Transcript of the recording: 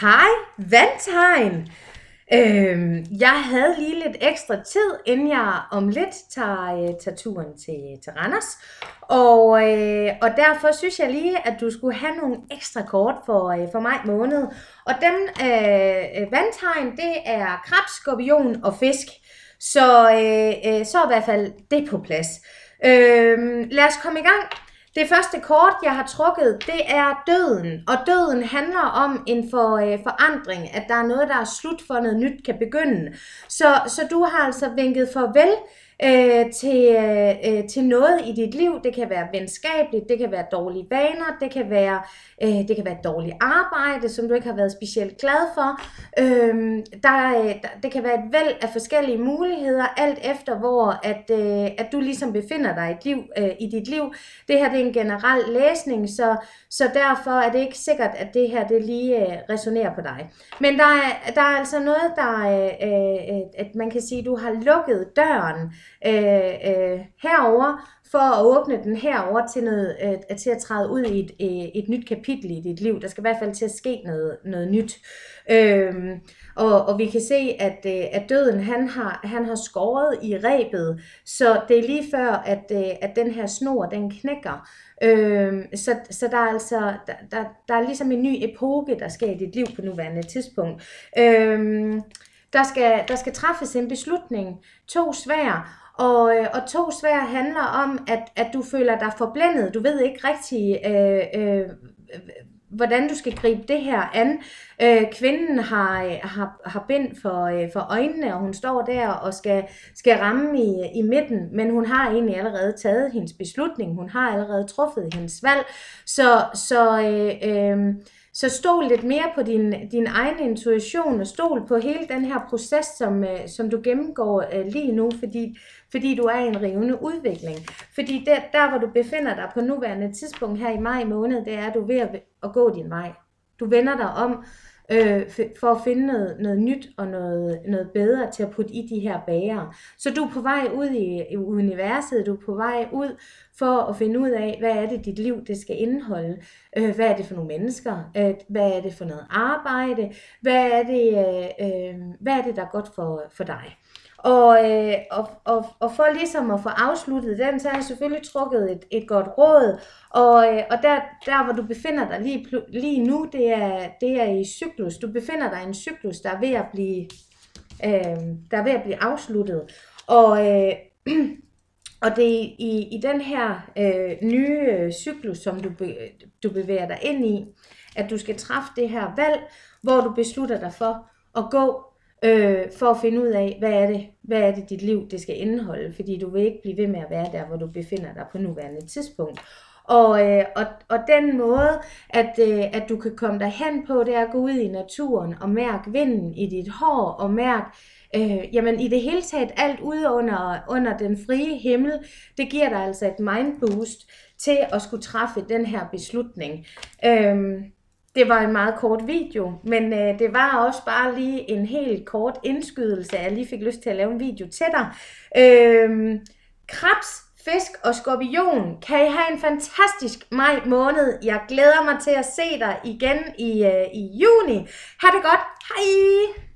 Hej, vandtegn! Øhm, jeg havde lige lidt ekstra tid, inden jeg om lidt tager, øh, tager turen til, til Randers. Og, øh, og derfor synes jeg lige, at du skulle have nogle ekstra kort for, øh, for maj måned. Og dem, øh, øh vandtegn, det er krab, skorpion og fisk. Så, øh, øh, så er i hvert fald det på plads. Øh, lad os komme i gang det første kort, jeg har trukket, det er døden. Og døden handler om en for, øh, forandring, at der er noget, der er slut for noget nyt kan begynde. Så, så du har altså vinket farvel Øh, til, øh, øh, til noget i dit liv. Det kan være venskabeligt, det kan være dårlige vaner, det kan være, øh, det kan være dårligt arbejde, som du ikke har været specielt glad for. Øhm, øh, der, der, det kan være et væld af forskellige muligheder, alt efter hvor at, øh, at du ligesom befinder dig i, liv, øh, i dit liv. Det her det er en generel læsning, så, så derfor er det ikke sikkert, at det her det lige øh, resonerer på dig. Men der er, der er altså noget, der øh, øh, at man kan sige, du har lukket døren øh, øh, herover for at åbne den herover til, noget, øh, til at træde ud i et, øh, et nyt kapitel i dit liv. Der skal i hvert fald til at ske noget, noget nyt. Øhm, og, og vi kan se, at, øh, at døden han har, han har skåret i rebet, så det er lige før, at, øh, at den her snor den knækker. Øhm, så, så der er altså der, der, der er ligesom en ny epoke, der sker i dit liv på nuværende tidspunkt. Øhm, der skal, der skal træffes en beslutning. To svær. Og, øh, og to svær handler om, at, at du føler dig forblændet. Du ved ikke rigtig, øh, øh, hvordan du skal gribe det her an. Øh, kvinden har, har, har bind for, øh, for øjnene, og hun står der og skal, skal ramme i, i midten, men hun har egentlig allerede taget hendes beslutning. Hun har allerede truffet hendes valg. Så, så øh, øh, så stol lidt mere på din, din egen intuition, og stol på hele den her proces, som, øh, som du gennemgår øh, lige nu, fordi, fordi du er i en rivende udvikling. Fordi der, der, hvor du befinder dig på nuværende tidspunkt her i maj måned, det er, at du er ved at gå din vej. Du vender dig om øh, for at finde noget, noget nyt og noget, noget bedre til at putte i de her bager. Så du er på vej ud i, i universet, du er på vej ud for at finde ud af, hvad er det, dit liv det skal indeholde, øh, hvad er det for nogle mennesker, øh, hvad er det for noget arbejde, hvad er det, øh, øh hvad er det der er godt for, for dig. Og, øh, og, og, og for ligesom at få afsluttet den, så har jeg selvfølgelig trukket et, et godt råd. Og, øh, og der, der, hvor du befinder dig lige, lige nu, det er, det er i cyklus. Du befinder dig i en cyklus, der er ved at blive, øh, der er ved at blive afsluttet. Og, øh, og det er i, i den her øh, nye øh, cyklus, som du, be, du bevæger dig ind i, at du skal træffe det her valg, hvor du beslutter dig for at gå øh, for at finde ud af, hvad er, det, hvad er det dit liv det skal indeholde, fordi du vil ikke blive ved med at være der, hvor du befinder dig på nuværende tidspunkt. Og, øh, og, og den måde, at, øh, at du kan komme dig hen på, det er at gå ud i naturen og mærke vinden i dit hår og mærke, øh, jamen i det hele taget alt ude under, under den frie himmel, det giver dig altså et mindboost til at skulle træffe den her beslutning. Øh, det var en meget kort video, men øh, det var også bare lige en helt kort indskydelse, jeg lige fik lyst til at lave en video til dig. Øh, krebs, fisk og skorpion, kan I have en fantastisk maj måned. Jeg glæder mig til at se dig igen i, øh, i juni. Ha' det godt. Hej!